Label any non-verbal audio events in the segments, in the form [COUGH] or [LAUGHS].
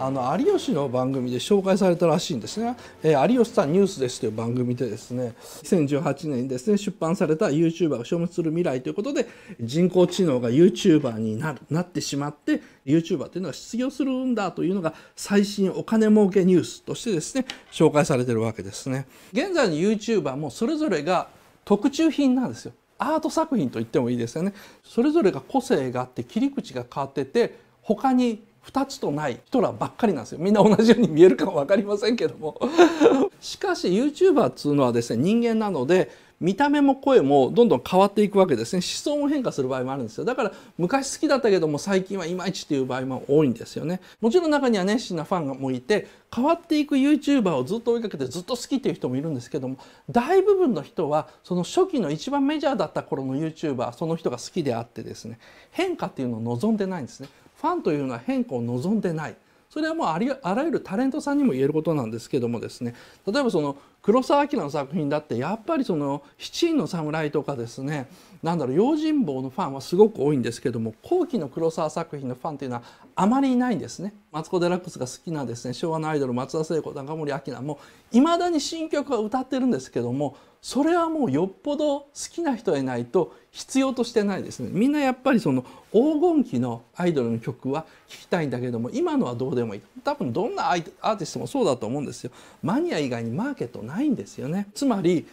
あの有吉の番組で紹介されたらしいんですね「えー、有吉さんニュースです」という番組でですね2018年にですね出版された「YouTuber が消滅する未来」ということで人工知能が YouTuber にななってしまって YouTuber というのは失業するんだというのが最新お金儲けニュースとしてですね紹介されてるわけですね。現在の YouTuber もそれぞれが特注品なんですよ。アート作品と言ってもいいですよねそれぞれが個性があって切り口が変わってて他に二つとない人らばっかりなんですよみんな同じように見えるかも分かりませんけども [LAUGHS] しかし YouTuber っつうのはですね人間なので見た目も声もどんどん変わっていくわけですね思想も変化する場合もあるんですよだから昔好きだったけども最近はいまいちっていう場合も多いんですよねもちろん中には熱心なファンがもいて変わっていく YouTuber をずっと追いかけてずっと好きっていう人もいるんですけども大部分の人はその初期の一番メジャーだった頃の YouTuber その人が好きであってですね変化っていうのを望んでないんですねファンというのは変化を望んでないそれはもうありあらゆるタレントさんにも言えることなんですけどもですね例えばその黒澤明の作品だってやっぱりその「七人の侍」とかですねなんだろう用心棒のファンはすごく多いんですけども後期の黒澤作品のファンというのはあまりいないんですね。マツコ・デラックスが好きなですね昭和のアイドル松田聖子中森明菜もいまだに新曲は歌ってるんですけどもそれはもうよっぽど好きな人でないと必要としてないですねみんなやっぱりその黄金期のアイドルの曲は聴きたいんだけども今のはどうでもいい多分どんなアーティストもそうだと思うんですよマニア以外にマーケットないんですよね。つまり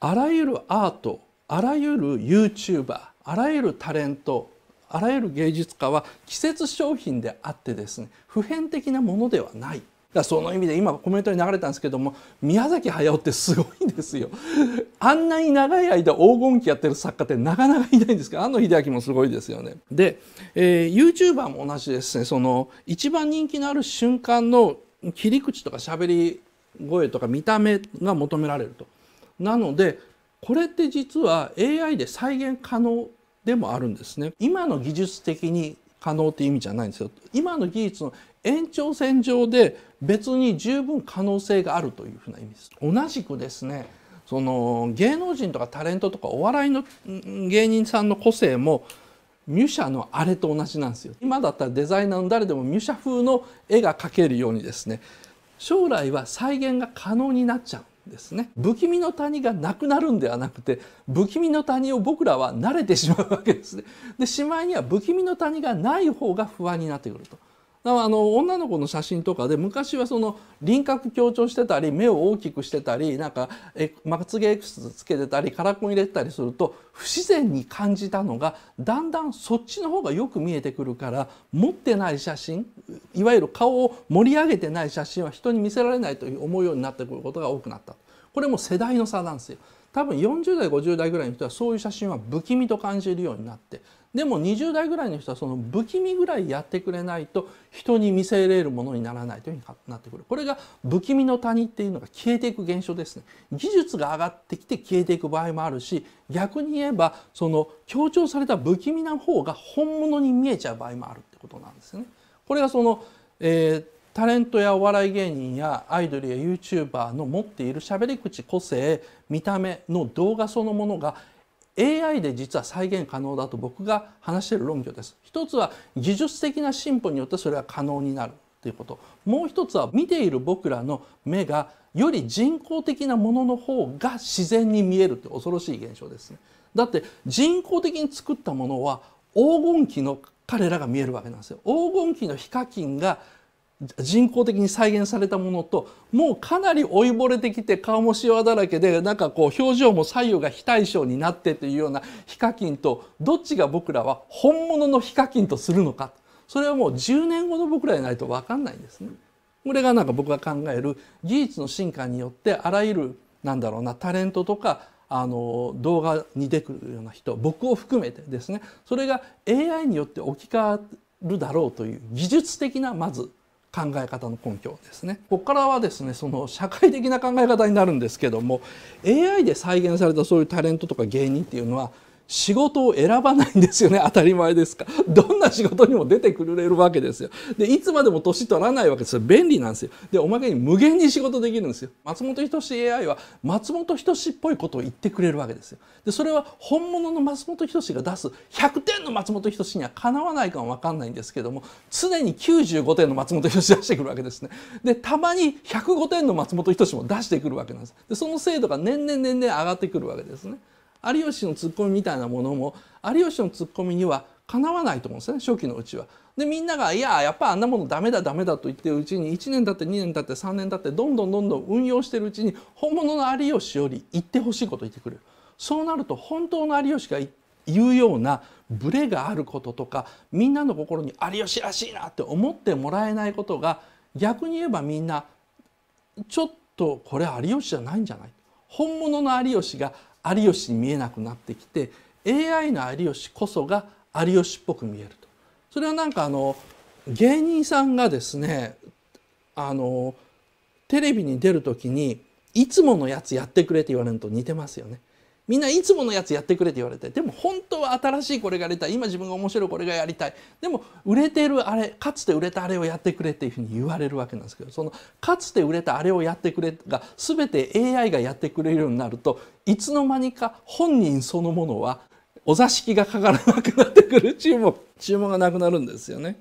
あらゆるアートあらゆる YouTuber あらゆるタレントあらゆる芸術家は季節商品であってですね普遍的なものではない。だその意味で今コメントに流れたんですけども宮崎駿ってすごいんですよあんなに長い間黄金期やってる作家ってなかなかいないんですけど安野秀明もすごいですよね。で、えー、YouTuber も同じですねその一番人気のある瞬間の切り口とか喋り声とか見た目が求められると。なのでこれって実は AI で再現可能でもあるんですね。今の技術的に可能って意味じゃないんですよ。今の技術の延長線上で別に十分可能性があるというふうな意味です。同じくですねその芸能人とかタレントとかお笑いの芸人さんの個性もミュシャのあれと同じなんですよ今だったらデザイナーの誰でもミュシャ風の絵が描けるようにですね将来は再現が可能になっちゃうんですね不気味の谷がなくなるんではなくて不気味の谷を僕らは慣れてしまうわけですねでしまいには不気味の谷がない方が不安になってくるとだからあの女の子の写真とかで昔はその輪郭強調してたり目を大きくしてたりなんかえまつげエクスつけてたりカラコン入れてたりすると不自然に感じたのがだんだんそっちの方がよく見えてくるから持ってない写真いわゆる顔を盛り上げてない写真は人に見せられないという思うようになってくることが多くなった。これも世代の差なんですよ。多分40代50代ぐらいの人はそういう写真は不気味と感じるようになってでも20代ぐらいの人はその不気味ぐらいやってくれないと人に見せれるものにならないというふうになってくるこれが不気味の谷っていうのが消えていく現象ですね技術が上がってきて消えていく場合もあるし逆に言えばその強調された不気味な方が本物に見えちゃう場合もあるってことなんですよねこれがその、えータレントやお笑い芸人やアイドルや YouTuber の持っている喋り口個性見た目の動画そのものが AI で実は再現可能だと僕が話している論拠です。一つは技術的な進歩によってそれは可能になるということもう一つは見ている僕らの目がより人工的なものの方が自然に見えるって恐ろしい現象ですね。だって人工的に作ったものは黄金期の彼らが見えるわけなんですよ。黄金期のヒカキンが人工的に再現されたものともうかなり老いぼれてきて顔もしわだらけでなんかこう表情も左右が非対称になってというようなヒカキンとどっちが僕らは本物のヒカキンとするのかそれはもう10年後の僕らにないと分かんないんですね。これがなんか僕が考える技術の進化によってあらゆるなんだろうなタレントとかあの動画に出てくるような人僕を含めてですねそれが AI によって置き換わるだろうという技術的なまず考え方の根拠ですねここからはですねその社会的な考え方になるんですけども AI で再現されたそういうタレントとか芸人っていうのは仕事を選ばないんですよね [LAUGHS] 当たり前ですかどんな仕事にも出てくれるわけですよでいつまでも年取らないわけですよ便利なんですよでおまけに無限に仕事できるんですよ松本人志 AI は松本人志っぽいことを言ってくれるわけですよでそれは本物の松本人志が出す100点の松本人志にはかなわないかも分かんないんですけども常に95点の松本人志 [LAUGHS] 出してくるわけですねでたまに105点の松本人志も出してくるわけなんですでその精度が年々年々上がってくるわけですね有吉のツッコミみたいなものも有吉のツッコミにはかなわないと思うんですね初期のうちは。でみんなが「いややっぱあんなものダメだダメだ」と言ってるうちに1年経って2年経って3年経ってどんどんどんどん運用してるうちに本物の有吉より言ってほしいこと言ってくる。そうなると本当の有吉が言うようなブレがあることとかみんなの心に有吉らしいなって思ってもらえないことが逆に言えばみんなちょっとこれ有吉じゃないんじゃない本物の有吉が有吉に見えなくなってきて AI の有吉こそが有吉っぽく見えるとそれはなんかあの芸人さんがですねあのテレビに出る時にいつものやつやってくれって言われると似てますよね。みんないつものやつやってくれって言われてでも本当は新しいこれがやりたい今自分が面白いこれがやりたいでも売れてるあれかつて売れたあれをやってくれっていうふうに言われるわけなんですけどそのかつて売れたあれをやってくれが全て AI がやってくれるようになるといつの間にか本人そのものはお座敷がかからなくなってくる注文注文がなくなるんですよね。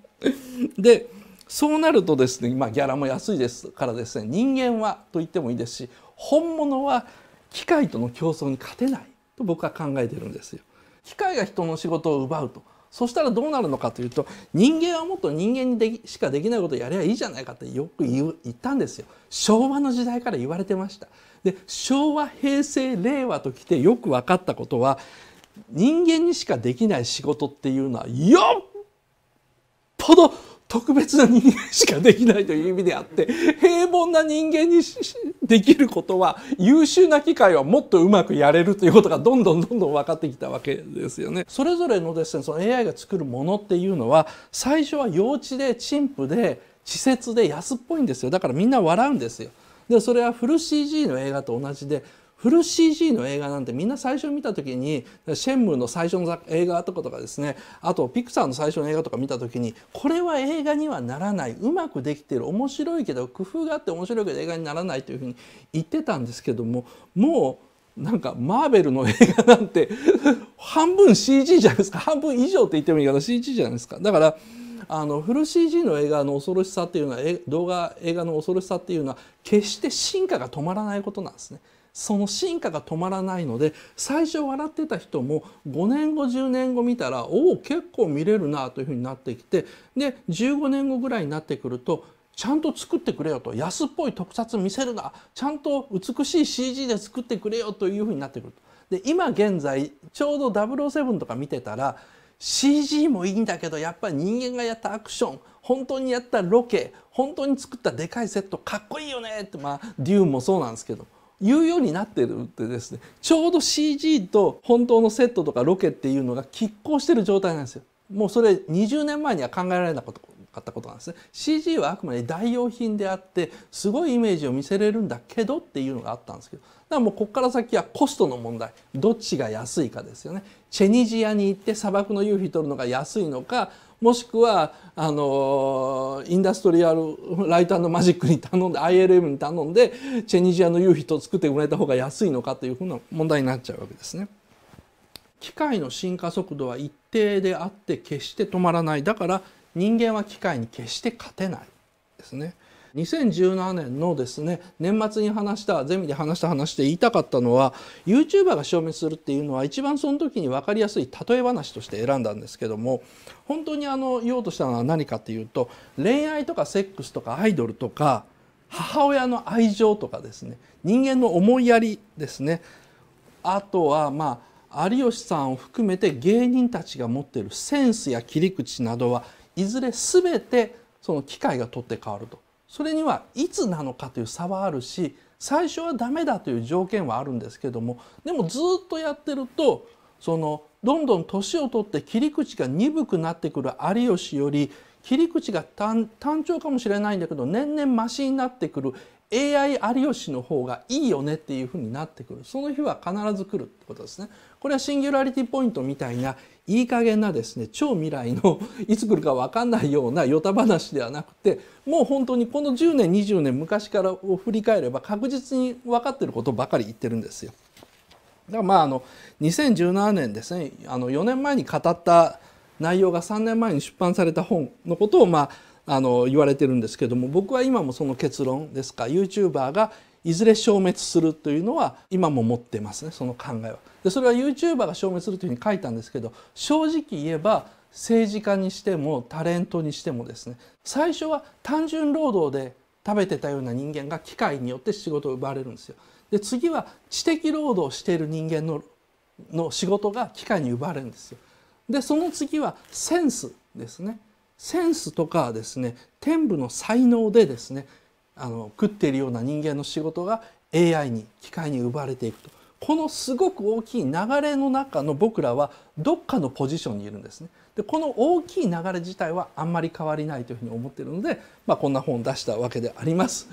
でそうなるとですね、まあ、ギャラも安いですからですね人間はと言ってもいいですし本物は機械との競争に勝てないと僕は考えてるんですよ。機械が人の仕事を奪うとそしたらどうなるのかというと人間はもっと人間にでしかできないことをやればいいじゃないかってよく言ったんですよ昭和の時代から言われてましたで昭和平成令和ときてよく分かったことは人間にしかできない仕事っていうのはよっぽど特別な人間しかできないという意味であって平凡な人間にできることは優秀な機会はもっとうまくやれるということがどんどんどんどん分かってきたわけですよね。それぞれのですねその AI が作るものっていうのは最初は幼稚で陳腐で稚拙で安っぽいんですよだからみんな笑うんですよ。でそれはフル CG の映画と同じでフル CG の映画なんてみんな最初見た時にシェンムーの最初の映画とかとかですねあとピクサーの最初の映画とか見た時にこれは映画にはならないうまくできてる面白いけど工夫があって面白いけど映画にならないというふうに言ってたんですけどももうなんかマーベルの映画なんて半分 CG じゃないですか半分以上って言ってもいいから CG じゃないですかだからあのフル CG の映画の恐ろしさっていうのは動画映画の恐ろしさっていうのは決して進化が止まらないことなんですね。その進化が止まらないので最初笑ってた人も5年後10年後見たらおお結構見れるなというふうになってきてで15年後ぐらいになってくるとちゃんと作ってくれよと安っぽい特撮見せるなちゃんと美しい CG で作ってくれよというふうになってくるで今現在ちょうど007とか見てたら CG もいいんだけどやっぱり人間がやったアクション本当にやったロケ本当に作ったでかいセットかっこいいよねってまあデューンもそうなんですけど。いうようになってるってですねちょうど CG と本当のセットとかロケっていうのが拮抗してる状態なんですよ。もうそれ20年前には考えられなかったことなんですね CG はあくまで代用品であってすごいイメージを見せれるんだけどっていうのがあったんですけどだからもうここから先はコストの問題どっちが安いかですよねチェニジアに行って砂漠の夕日撮るのが安いのかもしくはあのインダストリアルライターのマジックに頼んで ILM に頼んでチェニジアの夕日と作ってもらえた方が安いのかというふうな問題になっちゃうわけですね。機械の進化速度は一定であって決して止まらないだから人間は機械に決して勝てないですね。2017年のですね年末に話したゼミで話した話で言いたかったのは YouTuber が消滅するっていうのは一番その時に分かりやすい例え話として選んだんですけども本当にあの言おうとしたのは何かっていうと恋愛とかセックスとかアイドルとか母親の愛情とかですね人間の思いやりですねあとはまあ有吉さんを含めて芸人たちが持っているセンスや切り口などはいずれ全てその機械が取って変わるとそれにはいつなのかという差はあるし最初はダメだという条件はあるんですけどもでもずっとやってるとそのどんどん年を取って切り口が鈍くなってくる有吉より切り口が単調かもしれないんだけど年々マシになってくる AI 有吉の方がいいよねっていう風になってくるその日は必ず来るってことですねこれはシンギュラリティポイントみたいないい加減なですね超未来のいつ来るか分かんないようなヨタ話ではなくてもう本当にこの10年20年昔からを振り返れば確実に分かってることばかり言ってるんですよ。だからまああの2017年ですねあの4年前に語った内容が3年前に出版された本のことをまああの言われてるんですけども僕は今もその結論ですか YouTuber がいずれ消滅するというのは今も持ってますねその考えはでそれは YouTuber が消滅するというふうに書いたんですけど正直言えば政治家にしてもタレントにしてもですね最初は単純労働で食べてたような人間が機械によって仕事を奪われるんですよ。で次は知的労働をしている人間のの仕事が機械に奪われるんですよ。でその次はセンスですね。センスとかですね天部の才能でですねあの食っているような人間の仕事が AI に機械に奪われていくとこのすごく大きい流れの中の僕らはどっかのポジションにいるんですね。でこの大きい流れ自体はあんまり変わりないというふうに思っているので、まあ、こんな本を出したわけであります。